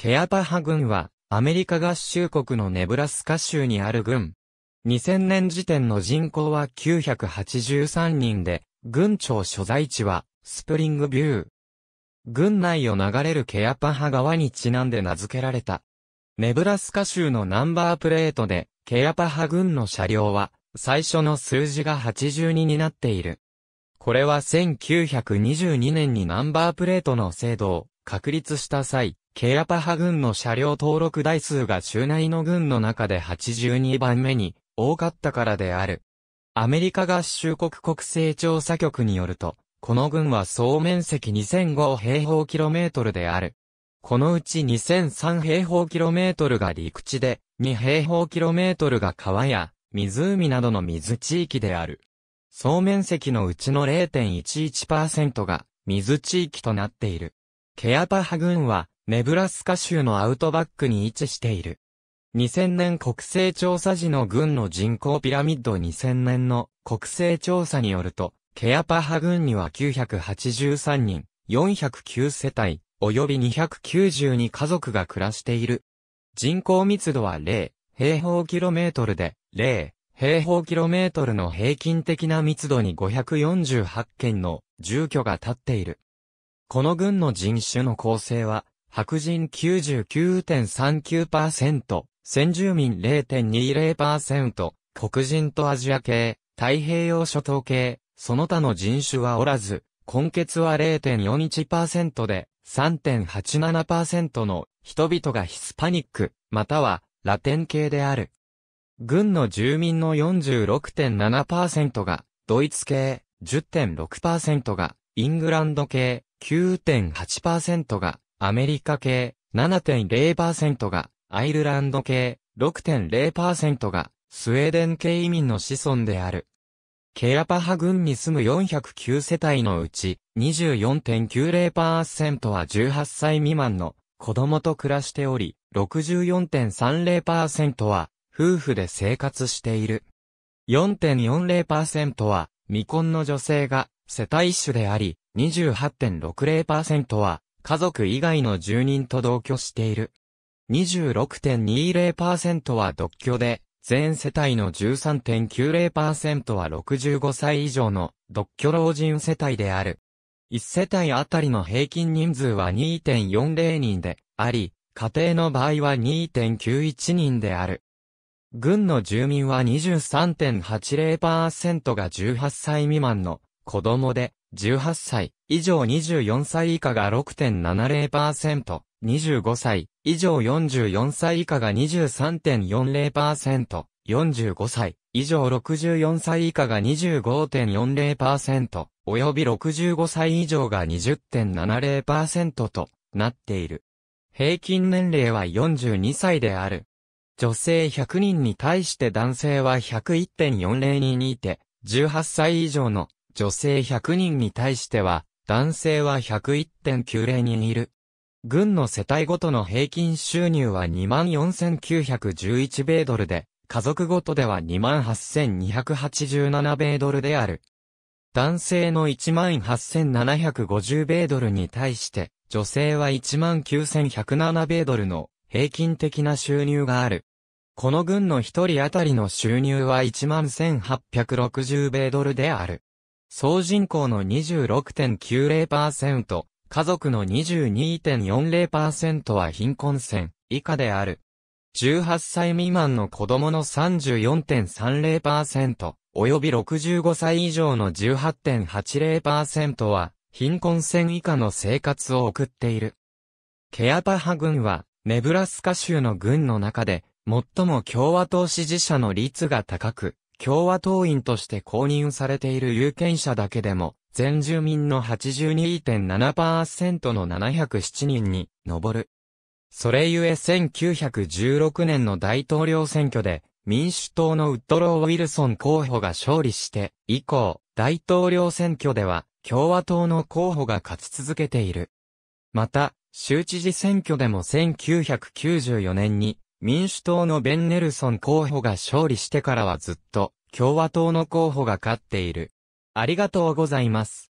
ケアパハ軍は、アメリカ合衆国のネブラスカ州にある軍。2000年時点の人口は983人で、軍庁所在地は、スプリングビュー。軍内を流れるケアパハ川にちなんで名付けられた。ネブラスカ州のナンバープレートで、ケアパハ軍の車両は、最初の数字が82になっている。これは1922年にナンバープレートの制度を確立した際、ケアパハ軍の車両登録台数が州内の軍の中で82番目に多かったからである。アメリカ合衆国国勢調査局によると、この軍は総面積2005平方キロメートルである。このうち2003平方キロメートルが陸地で、2平方キロメートルが川や湖などの水地域である。総面積のうちの0.11%が水地域となっている。ケアパハ軍はネブラスカ州のアウトバックに位置している。2000年国勢調査時の軍の人口ピラミッド2000年の国勢調査によると、ケアパハ軍には983人、409世帯、及び292家族が暮らしている。人口密度は0平方キロメートルで、0平方キロメートルの平均的な密度に548件の住居が建っている。この軍の人種の構成は、白人99.39%、先住民0.20%、黒人とアジア系、太平洋諸島系、その他の人種はおらず、根血は0.41%で、3.87%の人々がヒスパニック、またはラテン系である。軍の住民の46.7%がドイツ系、10.6%がイングランド系、9.8%がアメリカ系7.0%がアイルランド系6.0%がスウェーデン系移民の子孫である。ケアパハ郡に住む409世帯のうち24.90%は18歳未満の子供と暮らしており、64.30%は夫婦で生活している。4.40%は未婚の女性が世帯主であり、28.60%は家族以外の住人と同居している。26.20%は独居で、全世帯の13.90%は65歳以上の独居老人世帯である。1世帯あたりの平均人数は2.40人であり、家庭の場合は2.91人である。軍の住民は23.80%が18歳未満の子供で、18歳、以上24歳以下が6.70%、25歳以上44歳以下が23.40%、45歳以上64歳以下が25.40%、及び65歳以上が20.70%となっている。平均年齢は42歳である。女性100人に対して男性は101.40人にいて、18歳以上の女性100人に対しては男性は101.90人いる。軍の世帯ごとの平均収入は24,911米ドルで、家族ごとでは28,287米ドルである。男性の18,750米ドルに対して、女性は19,107米ドルの平均的な収入がある。この軍の一人当たりの収入は11,860米ドルである。総人口の26.90%、家族の22.40%は貧困線以下である。18歳未満の子供の34.30%、及び65歳以上の18.80%は、貧困線以下の生活を送っている。ケアパハ軍は、ネブラスカ州の軍の中で、最も共和党支持者の率が高く、共和党員として公認されている有権者だけでも、全住民の82.7%の707人に上る。それゆえ1916年の大統領選挙で、民主党のウッドロー・ウィルソン候補が勝利して、以降、大統領選挙では、共和党の候補が勝ち続けている。また、州知事選挙でも1994年に、民主党のベンネルソン候補が勝利してからはずっと、共和党の候補が勝っている。ありがとうございます。